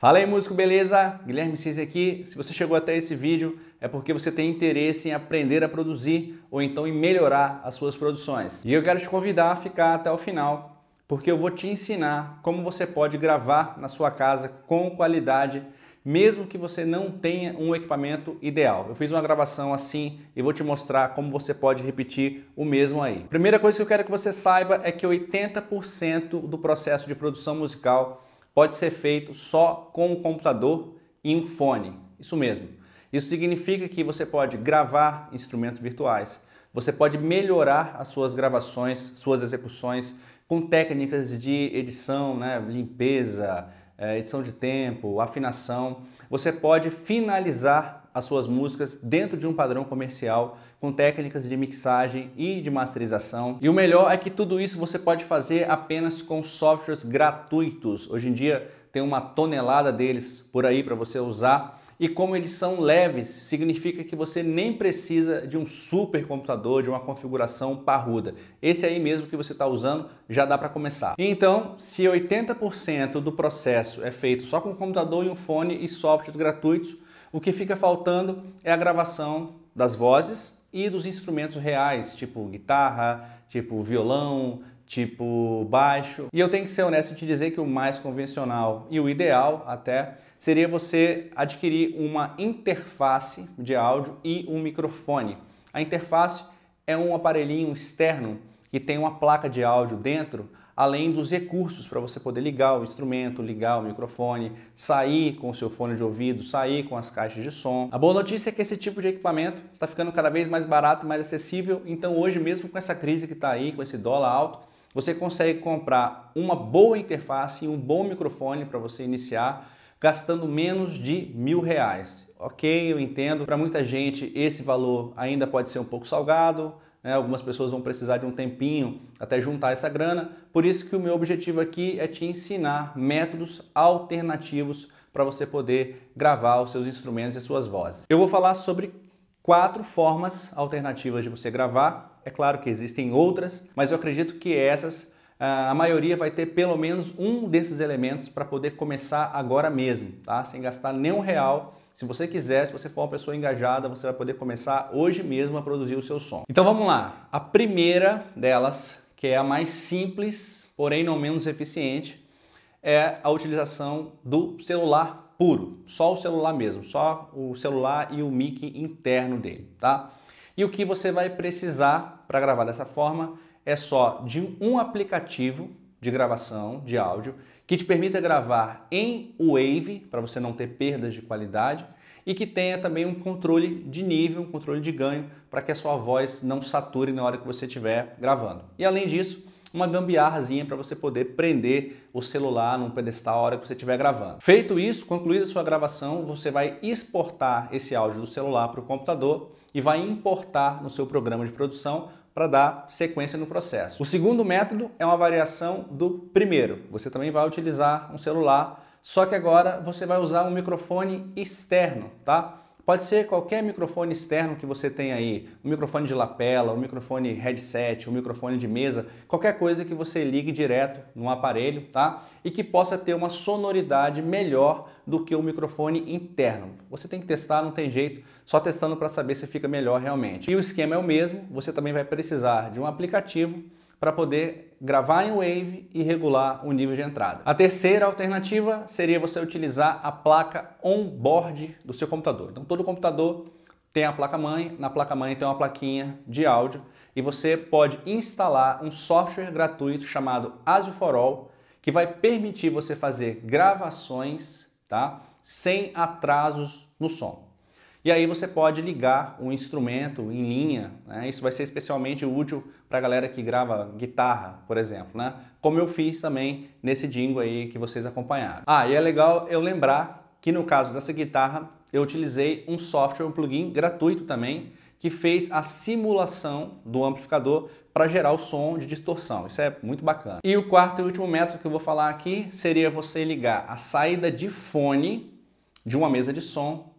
Fala aí, músico, beleza? Guilherme Cis aqui. Se você chegou até esse vídeo, é porque você tem interesse em aprender a produzir ou então em melhorar as suas produções. E eu quero te convidar a ficar até o final, porque eu vou te ensinar como você pode gravar na sua casa com qualidade, mesmo que você não tenha um equipamento ideal. Eu fiz uma gravação assim e vou te mostrar como você pode repetir o mesmo aí. Primeira coisa que eu quero que você saiba é que 80% do processo de produção musical pode ser feito só com um computador e um fone. Isso mesmo. Isso significa que você pode gravar instrumentos virtuais, você pode melhorar as suas gravações, suas execuções com técnicas de edição, né, limpeza, é, edição de tempo, afinação. Você pode finalizar as suas músicas dentro de um padrão comercial com técnicas de mixagem e de masterização. E o melhor é que tudo isso você pode fazer apenas com softwares gratuitos. Hoje em dia tem uma tonelada deles por aí para você usar e como eles são leves, significa que você nem precisa de um super computador, de uma configuração parruda. Esse aí mesmo que você está usando já dá para começar. Então, se 80% do processo é feito só com computador e um fone e softwares gratuitos, o que fica faltando é a gravação das vozes e dos instrumentos reais, tipo guitarra, tipo violão, tipo baixo. E eu tenho que ser honesto e te dizer que o mais convencional e o ideal até seria você adquirir uma interface de áudio e um microfone. A interface é um aparelhinho externo que tem uma placa de áudio dentro além dos recursos para você poder ligar o instrumento, ligar o microfone, sair com o seu fone de ouvido, sair com as caixas de som. A boa notícia é que esse tipo de equipamento está ficando cada vez mais barato e mais acessível, então hoje mesmo com essa crise que está aí, com esse dólar alto, você consegue comprar uma boa interface e um bom microfone para você iniciar gastando menos de mil reais. Ok, eu entendo. Para muita gente esse valor ainda pode ser um pouco salgado, né? algumas pessoas vão precisar de um tempinho até juntar essa grana. Por isso que o meu objetivo aqui é te ensinar métodos alternativos para você poder gravar os seus instrumentos e suas vozes. Eu vou falar sobre quatro formas alternativas de você gravar. É claro que existem outras, mas eu acredito que essas ah, a maioria vai ter pelo menos um desses elementos para poder começar agora mesmo, tá? Sem gastar nenhum real se você quiser, se você for uma pessoa engajada, você vai poder começar hoje mesmo a produzir o seu som. Então vamos lá. A primeira delas, que é a mais simples, porém não menos eficiente, é a utilização do celular puro, só o celular mesmo, só o celular e o mic interno dele, tá? E o que você vai precisar para gravar dessa forma é só de um aplicativo de gravação de áudio que te permita gravar em Wave, para você não ter perdas de qualidade, e que tenha também um controle de nível, um controle de ganho, para que a sua voz não sature na hora que você estiver gravando. E além disso, uma gambiarrazinha para você poder prender o celular num pedestal a hora que você estiver gravando. Feito isso, concluída a sua gravação, você vai exportar esse áudio do celular para o computador e vai importar no seu programa de produção para dar sequência no processo. O segundo método é uma variação do primeiro. Você também vai utilizar um celular, só que agora você vai usar um microfone externo, tá? Pode ser qualquer microfone externo que você tem aí, um microfone de lapela, um microfone headset, um microfone de mesa, qualquer coisa que você ligue direto no aparelho, tá? E que possa ter uma sonoridade melhor do que o microfone interno. Você tem que testar, não tem jeito, só testando para saber se fica melhor realmente. E o esquema é o mesmo, você também vai precisar de um aplicativo para poder gravar em Wave e regular o nível de entrada. A terceira alternativa seria você utilizar a placa on-board do seu computador. Então todo computador tem a placa-mãe, na placa-mãe tem uma plaquinha de áudio e você pode instalar um software gratuito chamado ASIO for All que vai permitir você fazer gravações tá, sem atrasos no som. E aí você pode ligar o um instrumento em linha, né? isso vai ser especialmente útil para a galera que grava guitarra, por exemplo, né? Como eu fiz também nesse dingo aí que vocês acompanharam. Ah, e é legal eu lembrar que no caso dessa guitarra eu utilizei um software, um plugin gratuito também, que fez a simulação do amplificador para gerar o som de distorção. Isso é muito bacana. E o quarto e último método que eu vou falar aqui seria você ligar a saída de fone de uma mesa de som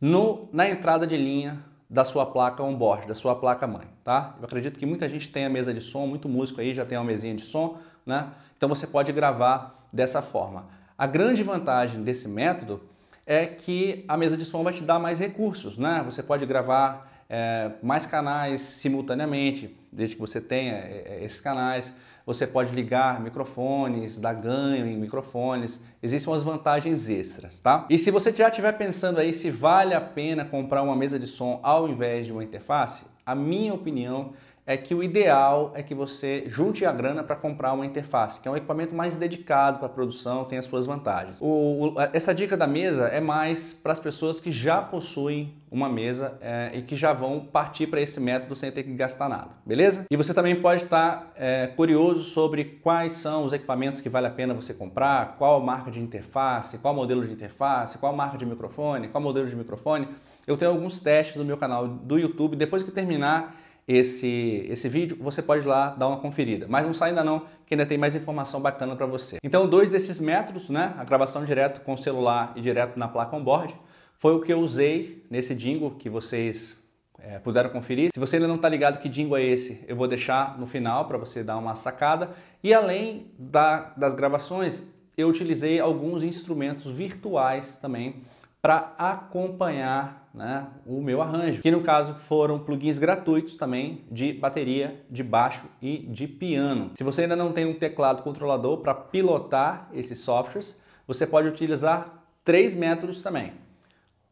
no, na entrada de linha da sua placa onboard, da sua placa mãe, tá? Eu acredito que muita gente tem a mesa de som, muito músico aí já tem uma mesinha de som, né? Então você pode gravar dessa forma. A grande vantagem desse método é que a mesa de som vai te dar mais recursos, né? Você pode gravar é, mais canais simultaneamente, desde que você tenha eh, eh, esses canais. Você pode ligar microfones, dar ganho em microfones. Existem umas vantagens extras, tá? E se você já estiver pensando aí se vale a pena comprar uma mesa de som ao invés de uma interface, a minha opinião é que o ideal é que você junte a grana para comprar uma interface, que é um equipamento mais dedicado para a produção, tem as suas vantagens. O, o, essa dica da mesa é mais para as pessoas que já possuem uma mesa é, e que já vão partir para esse método sem ter que gastar nada, beleza? E você também pode estar é, curioso sobre quais são os equipamentos que vale a pena você comprar, qual marca de interface, qual modelo de interface, qual marca de microfone, qual modelo de microfone. Eu tenho alguns testes no meu canal do YouTube. Depois que terminar esse, esse vídeo, você pode ir lá dar uma conferida. Mas não sai ainda não, que ainda tem mais informação bacana para você. Então, dois desses métodos, né, a gravação direto com o celular e direto na placa on-board, foi o que eu usei nesse Dingo que vocês é, puderam conferir. Se você ainda não está ligado que Dingo é esse, eu vou deixar no final para você dar uma sacada. E além da, das gravações, eu utilizei alguns instrumentos virtuais também para acompanhar né, o meu arranjo, que no caso foram plugins gratuitos também de bateria, de baixo e de piano. Se você ainda não tem um teclado controlador para pilotar esses softwares, você pode utilizar três métodos também.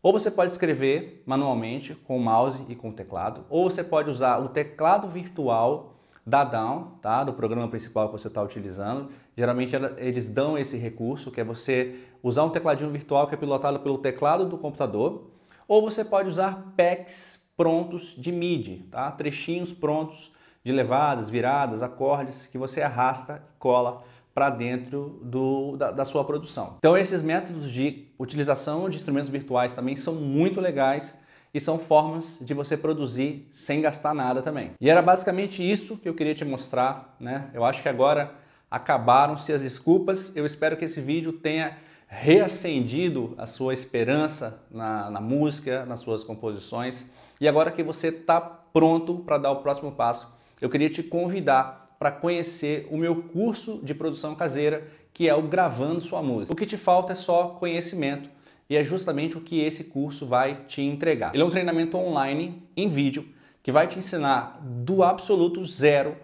Ou você pode escrever manualmente com o mouse e com o teclado, ou você pode usar o teclado virtual da Down, tá? do programa principal que você está utilizando. Geralmente eles dão esse recurso, que é você usar um tecladinho virtual que é pilotado pelo teclado do computador, ou você pode usar packs prontos de MIDI, tá? trechinhos prontos de levadas, viradas, acordes, que você arrasta e cola para dentro do, da, da sua produção. Então esses métodos de utilização de instrumentos virtuais também são muito legais e são formas de você produzir sem gastar nada também. E era basicamente isso que eu queria te mostrar, né? Eu acho que agora acabaram-se as desculpas. Eu espero que esse vídeo tenha reacendido a sua esperança na, na música, nas suas composições. E agora que você está pronto para dar o próximo passo, eu queria te convidar para conhecer o meu curso de produção caseira, que é o Gravando Sua Música. O que te falta é só conhecimento e é justamente o que esse curso vai te entregar. Ele é um treinamento online em vídeo que vai te ensinar do absoluto zero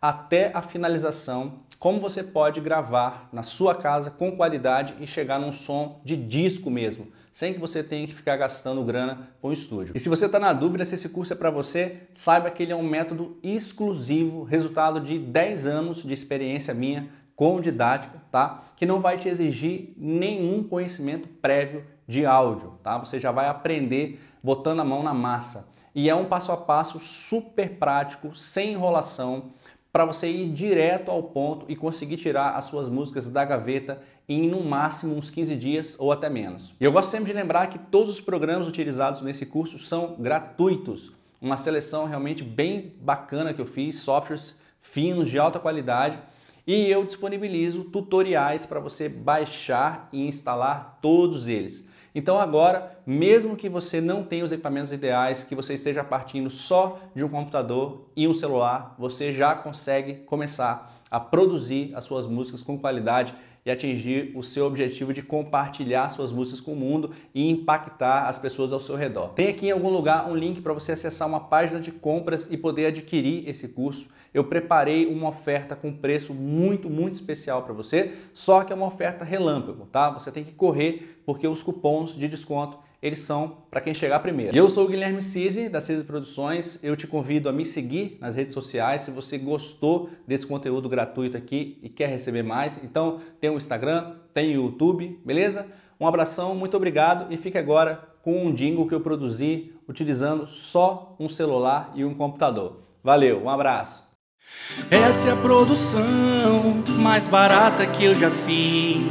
até a finalização como você pode gravar na sua casa com qualidade e chegar num som de disco mesmo, sem que você tenha que ficar gastando grana com o estúdio. E se você está na dúvida se esse curso é para você, saiba que ele é um método exclusivo, resultado de 10 anos de experiência minha com didática, tá? Que não vai te exigir nenhum conhecimento prévio de áudio, tá? Você já vai aprender botando a mão na massa. E é um passo a passo super prático, sem enrolação, para você ir direto ao ponto e conseguir tirar as suas músicas da gaveta em no máximo uns 15 dias ou até menos. E eu gosto sempre de lembrar que todos os programas utilizados nesse curso são gratuitos. Uma seleção realmente bem bacana que eu fiz, softwares finos de alta qualidade, e eu disponibilizo tutoriais para você baixar e instalar todos eles. Então agora, mesmo que você não tenha os equipamentos ideais, que você esteja partindo só de um computador e um celular, você já consegue começar a produzir as suas músicas com qualidade e atingir o seu objetivo de compartilhar suas músicas com o mundo e impactar as pessoas ao seu redor. Tem aqui em algum lugar um link para você acessar uma página de compras e poder adquirir esse curso eu preparei uma oferta com preço muito, muito especial para você, só que é uma oferta relâmpago, tá? Você tem que correr porque os cupons de desconto eles são para quem chegar primeiro. eu sou o Guilherme Cise, da Cise Produções. Eu te convido a me seguir nas redes sociais se você gostou desse conteúdo gratuito aqui e quer receber mais. Então, tem o Instagram, tem o YouTube, beleza? Um abração, muito obrigado e fique agora com um jingle que eu produzi utilizando só um celular e um computador. Valeu, um abraço! Essa é a produção mais barata que eu já fiz.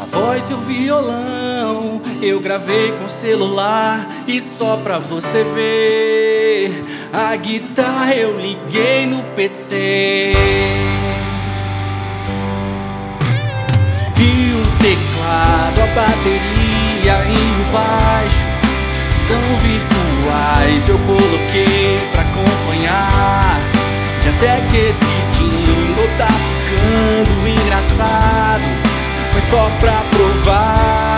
A voz e o violão eu gravei com celular e só pra você ver. A guitarra eu liguei no PC. E o teclado, a bateria e o baixo são virtuais. Eu coloquei pra acompanhar até que esse dinheiro tá ficando engraçado. Foi só pra provar.